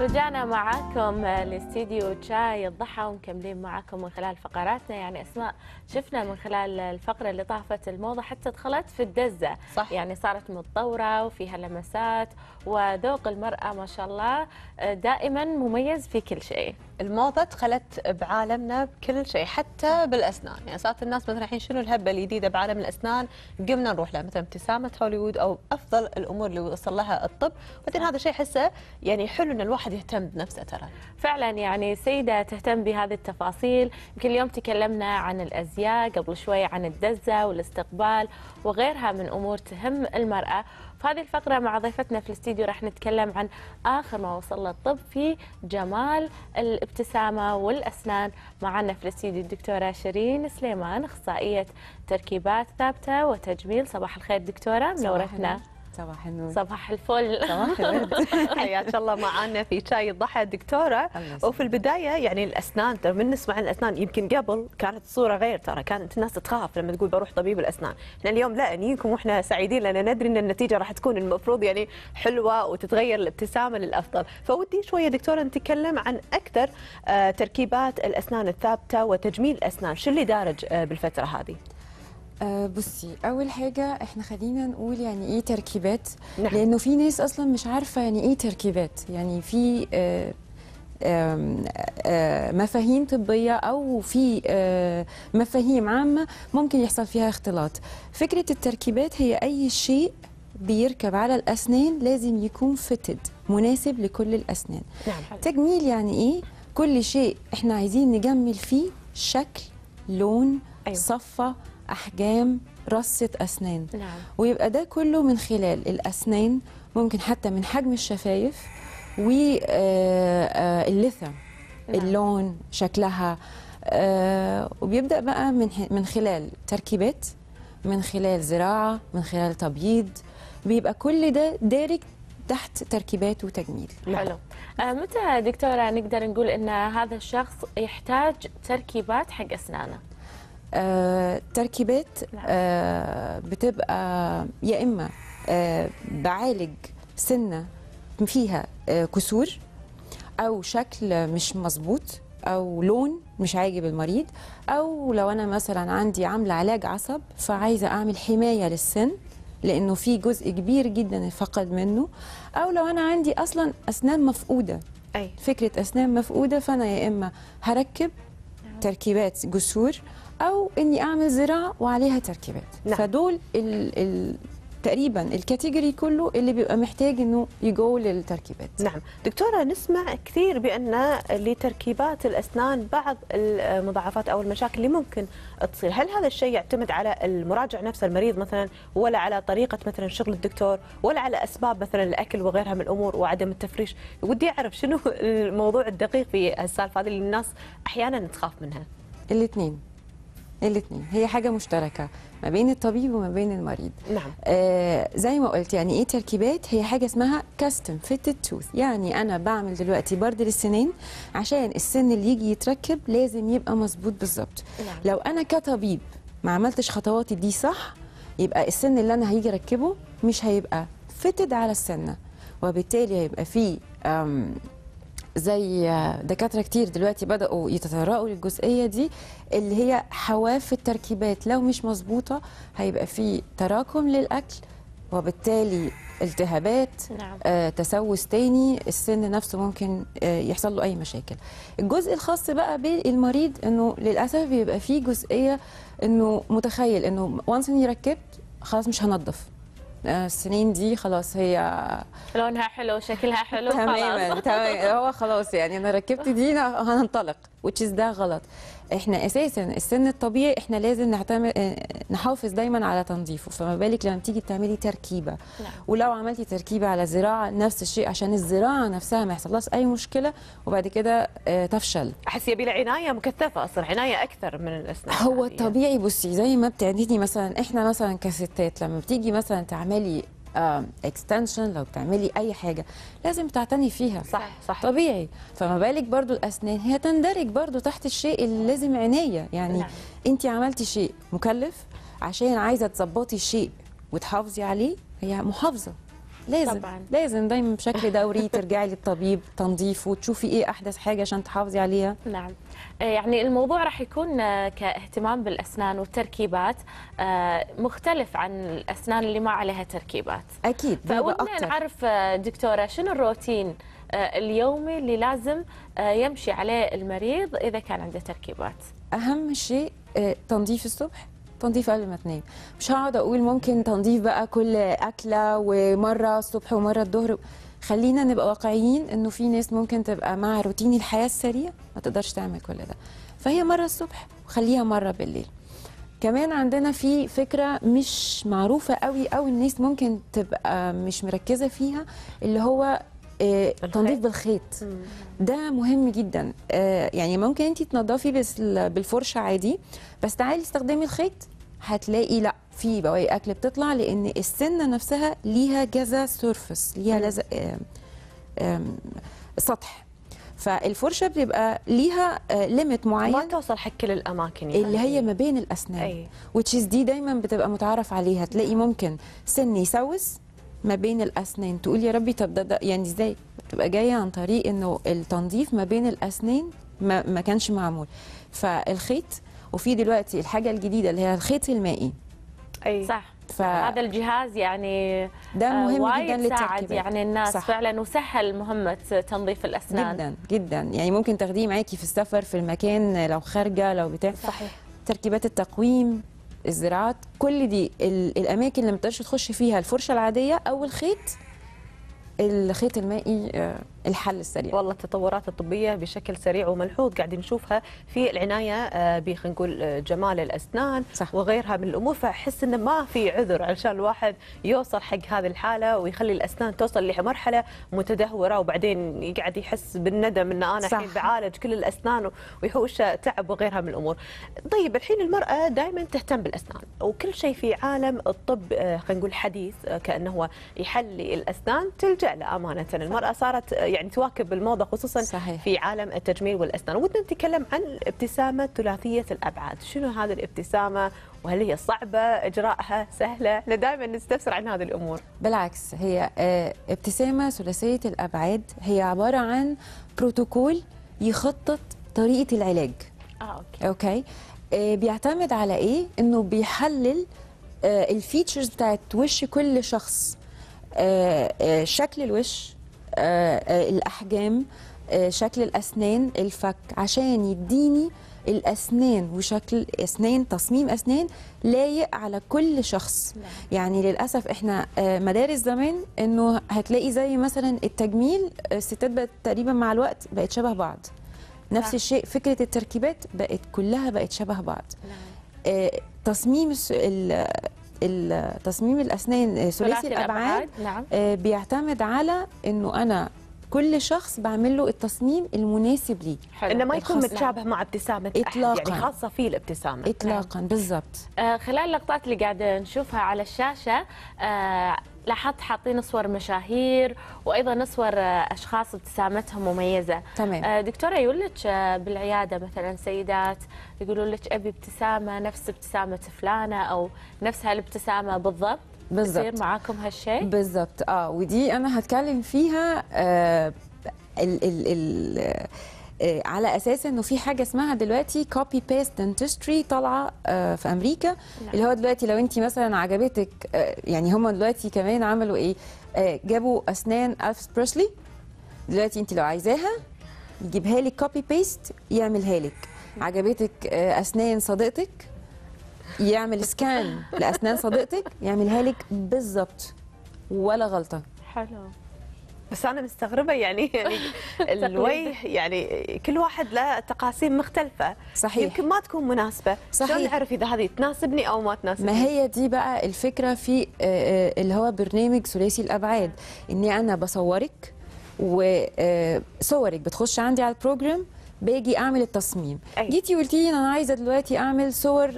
رجعنا معاكم لاستديو شاي الضحى ومكملين معاكم من خلال فقراتنا يعني اسماء شفنا من خلال الفقره اللي طافت الموضه حتى دخلت في الدزه صح. يعني صارت متطوره وفيها لمسات وذوق المراه ما شاء الله دائما مميز في كل شيء الموضه دخلت بعالمنا بكل شيء حتى بالاسنان يعني صارت الناس مثلا الحين شنو الهبه الجديده بعالم الاسنان قمنا نروح لها مثلا ابتسامه هوليوود او افضل الامور اللي وصل لها الطب بعدين هذا شيء احسه يعني حلو ان الواحد يهتم بنفسه ترى فعلا يعني سيده تهتم بهذه التفاصيل يمكن اليوم تكلمنا عن الازياء قبل شوي عن الدزه والاستقبال وغيرها من امور تهم المراه في هذه الفقرة مع ضيفتنا في الاستديو راح نتكلم عن آخر ما وصل له الطب في جمال الابتسامة والأسنان معنا في الاستديو الدكتورة شيرين سليمان أخصائية تركيبات ثابتة وتجميل صباح الخير دكتورة منورتنا صباح النور صباح الفل صباح الورد حياك الله معنا في شاي الضحى دكتوره وفي البدايه يعني الاسنان ترى من نسمع عن الاسنان يمكن قبل كانت الصوره غير ترى كانت الناس تخاف لما تقول بروح طبيب الاسنان احنا اليوم لا نجيكم واحنا سعيدين لان ندري ان النتيجه راح تكون المفروض يعني حلوه وتتغير الابتسامه للافضل فودي شويه دكتوره نتكلم عن اكثر آه، تركيبات الاسنان الثابته وتجميل الاسنان شو اللي دارج آه، بالفتره هذه أه بصي اول حاجه احنا خلينا نقول يعني ايه تركيبات نعم. لانه في ناس اصلا مش عارفه يعني ايه تركيبات يعني في أه, آه، مفاهيم طبية أو في آه، مفاهيم عامة ممكن يحصل فيها اختلاط فكرة التركيبات هي أي شيء بيركب على الأسنان لازم يكون فتد مناسب لكل الأسنان نعم. تجميل يعني إيه؟ كل شيء إحنا عايزين نجمل فيه شكل لون أيوة. صفة احجام رصه اسنان نعم. ويبقى ده كله من خلال الاسنان ممكن حتى من حجم الشفايف واللثه آه، آه، نعم. اللون شكلها آه، وبيبدا بقى من من خلال تركيبات من خلال زراعه من خلال تبييض بيبقى كل ده دارج تحت تركيبات وتجميل حلو نعم. متى دكتوره نقدر نقول ان هذا الشخص يحتاج تركيبات حق اسنانه آه، تركيبات نعم. آه، بتبقى يا اما آه، بعالج سنه فيها كسور او شكل مش مظبوط او لون مش عاجب المريض او لو انا مثلا عندي عامله علاج عصب فعايزه اعمل حمايه للسن لانه في جزء كبير جدا فقد منه او لو انا عندي اصلا اسنان مفقوده أي. فكره اسنان مفقوده فانا يا اما هركب نعم. تركيبات جسور او اني اعمل زراعه وعليها تركيبات نعم. فدول ال ال تقريبا الكاتيجوري كله اللي بيبقى محتاج انه يجو للتركيبات نعم دكتوره نسمع كثير بان لتركيبات الاسنان بعض المضاعفات او المشاكل اللي ممكن تصير هل هذا الشيء يعتمد على المراجع نفسه المريض مثلا ولا على طريقه مثلا شغل الدكتور ولا على اسباب مثلا الاكل وغيرها من الامور وعدم التفريش ودي اعرف شنو الموضوع الدقيق في السالفه هذه اللي الناس احيانا تخاف منها الاثنين الاثنين هي حاجه مشتركه ما بين الطبيب وما بين المريض نعم آه زي ما قلت يعني ايه تركيبات هي حاجه اسمها كاستم فيتد توث يعني انا بعمل دلوقتي برد للسنين عشان السن اللي يجي يتركب لازم يبقى مظبوط بالظبط نعم. لو انا كطبيب ما عملتش خطواتي دي صح يبقى السن اللي انا هيجي اركبه مش هيبقى فيتد على السنه وبالتالي هيبقى فيه زي دكاتره كتير دلوقتي بداوا يتطرقوا للجزئيه دي اللي هي حواف التركيبات لو مش مظبوطه هيبقى في تراكم للاكل وبالتالي التهابات نعم. آه، تسوس تاني السن نفسه ممكن آه، يحصل له اي مشاكل الجزء الخاص بقى بالمريض انه للاسف بيبقى فيه جزئيه انه متخيل انه وانس اني ركبت خلاص مش هنضف السنين دي خلاص هي لونها حلو شكلها حلو تماما تمام هو خلاص يعني انا ركبت دي هننطلق which از ده غلط احنا اساسا السن الطبيعي احنا لازم نعتمد نحافظ دايما على تنظيفه فما بالك لما تيجي تعملي تركيبه نعم. ولو عملتي تركيبه على زراعه نفس الشيء عشان الزراعه نفسها ما يحصلهاش اي مشكله وبعد كده آه، تفشل احس بلا عنايه مكثفه اصلا عنايه اكثر من الاسنان هو الطبيعي بصي زي ما بتعديني مثلا احنا مثلا كستات لما بتيجي مثلا تعملي اكستنشن آه، لو بتعملي اي حاجه لازم تعتني فيها صح صح طبيعي فما بالك برضو الاسنان هي تندرج برضو تحت الشيء اللي لازم عنايه يعني نعم. انت عملتي شيء مكلف عشان عايزه تظبطي شيء وتحافظي عليه هي محافظه لازم طبعا. لازم دايما بشكل دوري ترجعي للطبيب تنظيفه وتشوفي ايه احدث حاجه عشان تحافظي عليها نعم آه، يعني الموضوع راح يكون آه، كاهتمام بالاسنان والتركيبات آه، مختلف عن الاسنان اللي ما عليها تركيبات اكيد فودنا نعرف دكتوره شنو الروتين اليومي اللي لازم يمشي عليه المريض اذا كان عنده تركيبات اهم شيء تنظيف الصبح تنظيف قبل ما تنام مش هقعد اقول ممكن تنظيف بقى كل اكله ومره الصبح ومره الظهر خلينا نبقى واقعيين انه في ناس ممكن تبقى مع روتين الحياه السريع ما تقدرش تعمل كل ده فهي مره الصبح وخليها مره بالليل كمان عندنا في فكره مش معروفه قوي او الناس ممكن تبقى مش مركزه فيها اللي هو آه، تنظيف بالخيط ده مهم جدا آه، يعني ممكن انت تنظفي بالفرشه عادي بس تعالي استخدمي الخيط هتلاقي لا في بواقي اكل بتطلع لان السنه نفسها ليها جزا سيرفس ليها لزق سطح فالفرشه بيبقى ليها ليميت آه، معين ما توصل حق كل الاماكن يعني. اللي هي ما بين الاسنان وتشيز دي دايما بتبقى متعارف عليها تلاقي نعم. ممكن سن يسوس ما بين الاسنان تقول يا ربي طب ده, ده يعني ازاي بتبقى جايه عن طريق انه التنظيف ما بين الاسنان ما, ما كانش معمول فالخيط وفي دلوقتي الحاجه الجديده اللي هي الخيط المائي اي أيوة. صح ف... هذا الجهاز يعني ده آه، مهم آه جدا للتركيبات يعني الناس صح. فعلا وسهل مهمه تنظيف الاسنان جدا جدا يعني ممكن تاخديه معاكي في السفر في المكان لو خارجه لو بتاع صحيح تركيبات التقويم الزراعات كل دي الاماكن اللي ما تقدرش تخش فيها الفرشه العاديه او الخيط الخيط المائي آه الحل السريع والله التطورات الطبيه بشكل سريع وملحوظ قاعدين نشوفها في العنايه آه، بخلينا نقول آه، جمال الاسنان صح. وغيرها من الامور فاحس انه ما في عذر علشان الواحد يوصل حق هذه الحاله ويخلي الاسنان توصل لمرحله متدهوره وبعدين يقعد يحس بالندم ان انا الحين بعالج كل الاسنان ويحوش تعب وغيرها من الامور. طيب الحين المراه دائما تهتم بالاسنان وكل شيء في عالم الطب آه، خلينا نقول حديث كانه هو يحلي الاسنان تلجا له امانه المراه صارت يعني تواكب الموضه خصوصا صحيح. في عالم التجميل والاسنان ودنا نتكلم عن الابتسامه ثلاثيه الابعاد شنو هذه الابتسامه وهل هي صعبه اجراءها سهله احنا دائما نستفسر عن هذه الامور بالعكس هي آه، ابتسامه ثلاثيه الابعاد هي عباره عن بروتوكول يخطط طريقه العلاج اه اوكي اوكي آه، بيعتمد على ايه انه بيحلل آه، الفيتشرز بتاعت وش كل شخص شكل الوش آه، آه، الاحجام آه، شكل الاسنان الفك عشان يديني الاسنان وشكل اسنان تصميم اسنان لايق على كل شخص لا. يعني للاسف احنا مدارس زمان انه هتلاقي زي مثلا التجميل الستات بقت تقريبا مع الوقت بقت شبه بعض نفس الشيء فكره التركيبات بقت كلها بقت شبه بعض لا. تصميم التصميم الاسنان آه، ثلاثي الابعاد الأبعاد. نعم. آه، بيعتمد على انه انا كل شخص بعمل له التصميم المناسب لي انه ما يكون متشابه مع ابتسامه يعني اطلاقا يعني خاصه فيه الابتسامه اطلاقا نعم. بالضبط آه خلال اللقطات اللي قاعده نشوفها على الشاشه آه لاحظت حاطين صور مشاهير وايضا صور آه، اشخاص ابتسامتهم مميزه تمام آه، دكتوره يقول لك آه، بالعياده مثلا سيدات يقولون لك ابي ابتسامه نفس ابتسامه فلانه او نفس هالابتسامه بالضبط بالضبط يصير معاكم هالشيء بالضبط اه ودي انا هتكلم فيها آه ال ال ال آه، على اساس انه في حاجه اسمها دلوقتي كوبي بيست دنتستري طالعه آه، في امريكا لا. نعم. اللي هو دلوقتي لو انت مثلا عجبتك آه، يعني هم دلوقتي كمان عملوا ايه جابوا اسنان الفس بريسلي دلوقتي انت لو عايزاها يجيبها لك كوبي بيست يعملها لك عجبتك اسنان صديقتك يعمل سكان لاسنان صديقتك يعملها لك بالظبط ولا غلطه حلو بس انا مستغربه يعني يعني الوجه يعني كل واحد له تقاسيم مختلفه صحيح يمكن ما تكون مناسبه صحيح شلون اعرف اذا هذه تناسبني او ما تناسبني ما هي دي بقى الفكره في آه، آه، اللي هو برنامج ثلاثي الابعاد اني انا بصورك وصورك آه، بتخش عندي على البروجرام باجي اعمل التصميم أي. أيوة. جيتي قلتي لي انا عايزه دلوقتي اعمل صور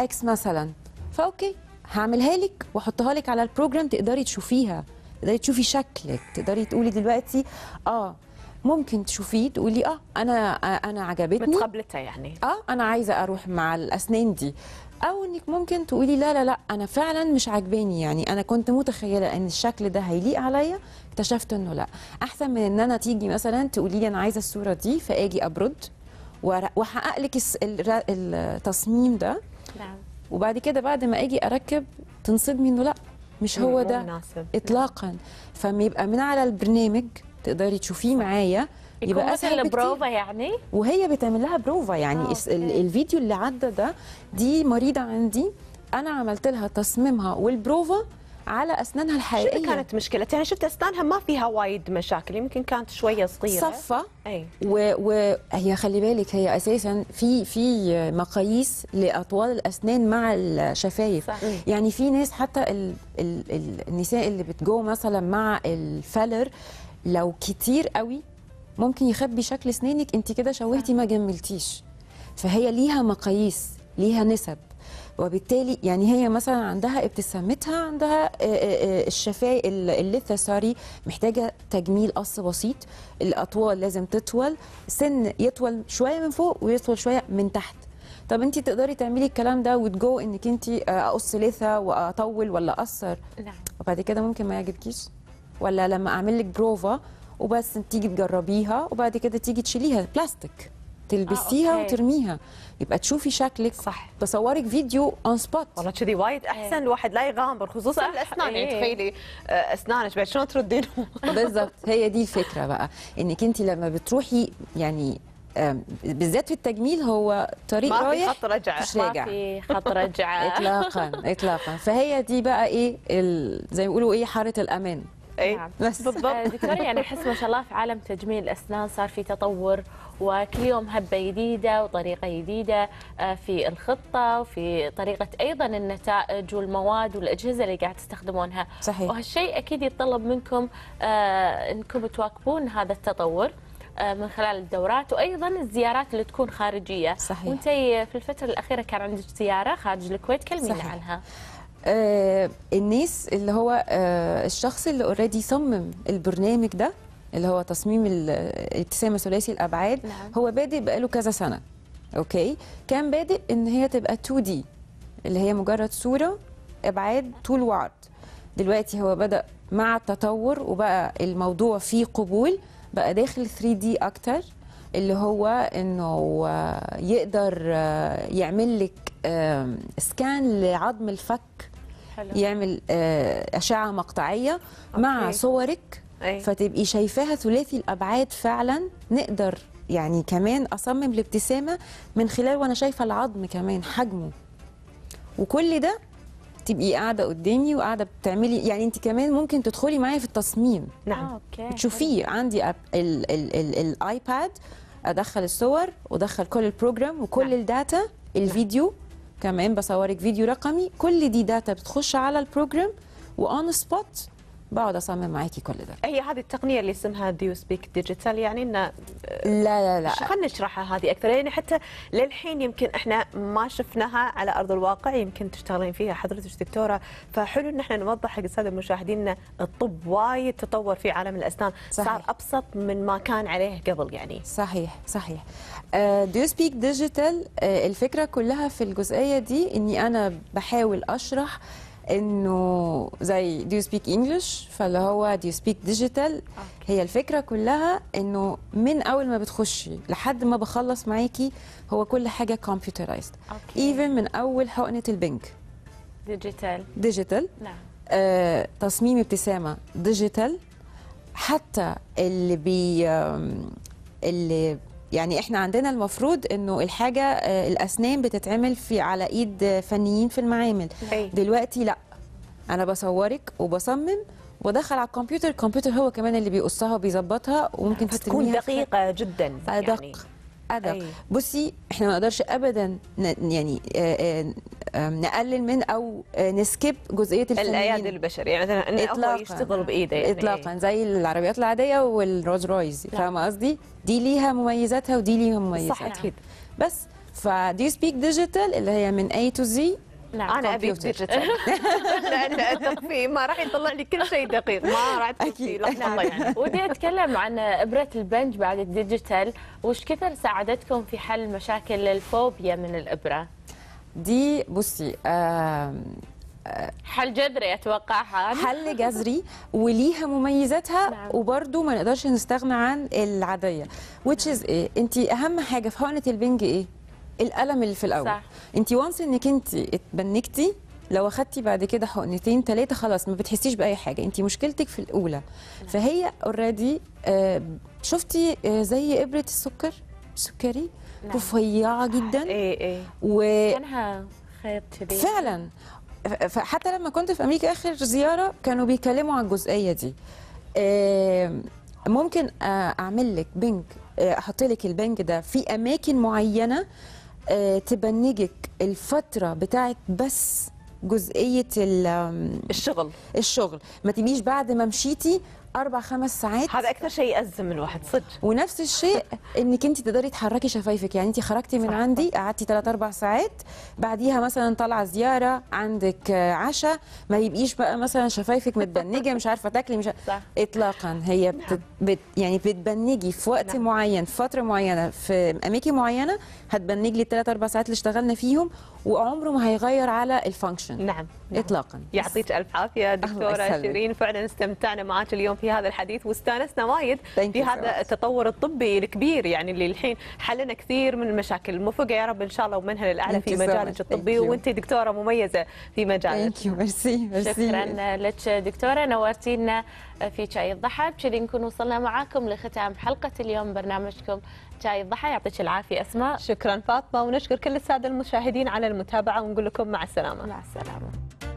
اكس مثلا فاوكي هعملها لك واحطها لك على البروجرام تقدري تشوفيها تقدري تشوفي شكلك تقدري تقولي دلوقتي اه ممكن تشوفيه تقولي اه انا انا عجبتني متقبلتها يعني اه انا عايزه اروح مع الاسنان دي او انك ممكن تقولي لا لا لا انا فعلا مش عاجباني يعني انا كنت متخيله ان الشكل ده هيليق عليا اكتشفت انه لا احسن من ان انا تيجي مثلا تقولي لي انا عايزه الصوره دي فاجي ابرد واحقق لك التصميم ده نعم وبعد كده بعد ما اجي اركب تنصدمي انه لا مش هو ده مناسب. اطلاقا فبيبقى من على البرنامج تقدري تشوفيه معايا يبقى اسهل بروفا يعني وهي بتعمل لها بروفا يعني آه، أوه. الفيديو اللي عدى ده دي مريضه عندي انا عملت لها تصميمها والبروفا على اسنانها الحقيقيه شو كانت مشكلتها؟ يعني شفت اسنانها ما فيها وايد مشاكل يمكن كانت شويه صغيره صفه اي وهي و... خلي بالك هي اساسا في في مقاييس لاطوال الاسنان مع الشفايف صح. يعني في ناس حتى ال... ال... ال... النساء اللي بتجو مثلا مع الفلر لو كتير قوي ممكن يخبي شكل اسنانك انت كده شوهتي ما جملتيش فهي ليها مقاييس ليها نسب وبالتالي يعني هي مثلا عندها ابتسامتها عندها آه، آه، آه، الشفاي اللثه سوري محتاجه تجميل قص بسيط الاطوال لازم تطول سن يطول شويه من فوق ويطول شويه من تحت طب انت تقدري تعملي الكلام ده وتجو انك انت اقص لثه واطول ولا اقصر لا نعم. وبعد كده ممكن ما يعجبكيش ولا لما اعمل لك بروفا وبس تيجي تجربيها وبعد كده تيجي تشيليها بلاستيك تلبسيها آه، وترميها يبقى تشوفي شكلك صح تصورك فيديو اون سبوت والله كذي وايد إيه. احسن الواحد لا يغامر خصوصا الاسنان يعني ايه. تخيلي آه، اسنانك بعد شلون تردين بالضبط هي دي الفكره بقى انك انت لما بتروحي يعني بالذات في التجميل هو طريق ما رايح خط رجعه ما في خط رجعه اطلاقا اطلاقا فهي دي بقى ايه زي ما بيقولوا ايه حاره الامان اي نعم. بس بالضبط دكتور يعني احس ما شاء الله في عالم تجميل الاسنان صار في تطور وكل يوم هبه جديده وطريقه جديده آه، في الخطه وفي طريقه ايضا النتائج والمواد والاجهزه اللي قاعد تستخدمونها صحيح وهالشيء اكيد يتطلب منكم آه، انكم تواكبون هذا التطور آه، من خلال الدورات وايضا الزيارات اللي تكون خارجيه صحيح وانت في الفتره الاخيره كان عندك زياره خارج الكويت كلمينا عنها آه، الناس اللي هو آه، الشخص اللي اوريدي صمم البرنامج ده اللي هو تصميم الابتسامه ثلاثي الابعاد نعم. هو بادئ بقاله كذا سنه اوكي كان بادئ ان هي تبقى 2 دي اللي هي مجرد صوره ابعاد طول وعرض دلوقتي هو بدا مع التطور وبقى الموضوع فيه قبول بقى داخل 3 دي اكتر اللي هو انه آه، يقدر يعمل لك سكان لعظم الفك حلو. يعمل آه، اشعه مقطعيه أوكي. مع صورك أي. فتبقي شايفاها ثلاثي الابعاد فعلا نقدر يعني كمان اصمم الابتسامه من خلال وانا شايفه العظم كمان حجمه وكل ده تبقي قاعده قدامي وقاعده بتعملي يعني انت كمان ممكن تدخلي معايا في التصميم نعم آه، اوكي تشوفيه عندي الايباد ادخل الصور وادخل كل البروجرام وكل نعم. الداتا الفيديو نعم. كمان بصورك فيديو رقمي كل دي داتا بتخش على البروجرام وان سبوت بقعد اصمم معاكي كل ده هي هذه التقنيه اللي اسمها ديو سبيك ديجيتال يعني ان لا لا لا خلينا نشرحها هذه اكثر يعني حتى للحين يمكن احنا ما شفناها على ارض الواقع يمكن تشتغلين فيها حضرتك دكتوره فحلو ان احنا نوضح حق الساده المشاهدين ان الطب وايد تطور في عالم الاسنان صحيح. صار ابسط من ما كان عليه قبل يعني صحيح صحيح ديو سبيك ديجيتال الفكره كلها في الجزئيه دي اني انا بحاول اشرح انه زي دو يو سبيك انجلش فاللي هو دو يو سبيك ديجيتال هي الفكره كلها انه من اول ما بتخشي لحد ما بخلص معاكي هو كل حاجه كمبيوترايزد ايفن من اول حقنه البنك ديجيتال ديجيتال نعم آه، تصميم ابتسامه ديجيتال حتى اللي بي اللي يعني احنا عندنا المفروض انه الحاجه آه، الاسنان بتتعمل في على ايد آه، فنيين في المعامل أي. دلوقتي لا انا بصورك وبصمم ودخل على الكمبيوتر الكمبيوتر هو كمان اللي بيقصها وبيظبطها وممكن تكون دقيقه جدا فدق يعني. اذى أيوه. بصي احنا ما نقدرش ابدا يعني نقلل من او نسكيب جزئيه الفنانين الايادي البشري البشريه يعني مثلا ان اطلاقا يشتغل بايده يعني اطلاقا زي العربيات العاديه والروز رويز نعم. فاهمه قصدي دي ليها مميزاتها ودي ليها مميزاتها صح اكيد بس فدي سبيك ديجيتال اللي هي من اي تو زي نعم انا ابي ديجيتال لان التقفي ما راح يطلع لي كل شيء دقيق ما راح اكيد الله يعني. نعم. ودي اتكلم عن ابره البنج بعد الديجيتال وش كثر ساعدتكم في حل مشاكل الفوبيا من الابره دي بصي آه حل جذري اتوقعها حل جذري وليها مميزاتها نعم. وبرده ما نقدرش نستغنى عن العاديه وتشيز ايه انت اهم حاجه في حقنه البنج ايه الالم اللي في الاول صح. انت وانس انك انت اتبنكتي لو اخدتي بعد كده حقنتين ثلاثه خلاص ما بتحسيش باي حاجه انت مشكلتك في الاولى نعم. فهي اوريدي آه، شفتي آه، زي ابره السكر السكري نعم. رفيعه آه، جدا ايه ايه و كانها خيط شبيه فعلا حتى لما كنت في امريكا اخر زياره كانوا بيتكلموا عن الجزئيه دي ممكن اعمل لك بنك احط لك البنك ده في اماكن معينه آه، تبنجك الفتره بتاعت بس جزئيه الشغل الشغل ما تجيش بعد ما مشيتي اربع خمس ساعات هذا اكثر شيء يأزم الواحد صدق ونفس الشيء انك انت تقدري تحركي شفايفك يعني انت خرجتي من عندي قعدتي ثلاث اربع ساعات بعديها مثلا طالعه زياره عندك عشاء ما يبقيش بقى مثلا شفايفك متبنجه مش عارفه تاكلي مش صح. اطلاقا هي نعم. بت... بت... يعني بتبنجي في وقت نعم. معين في فتره معينه في اماكن معينه هتبنج لي الثلاث اربع ساعات اللي اشتغلنا فيهم وعمره ما هيغير على الفانكشن نعم, نعم. اطلاقا يعطيك الف عافيه دكتوره شيرين فعلا استمتعنا معاك اليوم في هذا الحديث واستانسنا وايد في هذا التطور الطبي الكبير يعني اللي الحين حلنا كثير من المشاكل الموفقه يا رب ان شاء الله ومنها للاعلى في مجالك الطبي وانت دكتوره مميزه في مجالك شكرا لك دكتوره نورتينا في شاي الضحى بشذي نكون وصلنا معاكم لختام حلقه اليوم برنامجكم شاي الضحى يعطيك العافيه اسماء شكرا فاطمه ونشكر كل الساده المشاهدين على المتابعه ونقول لكم مع السلامه مع السلامه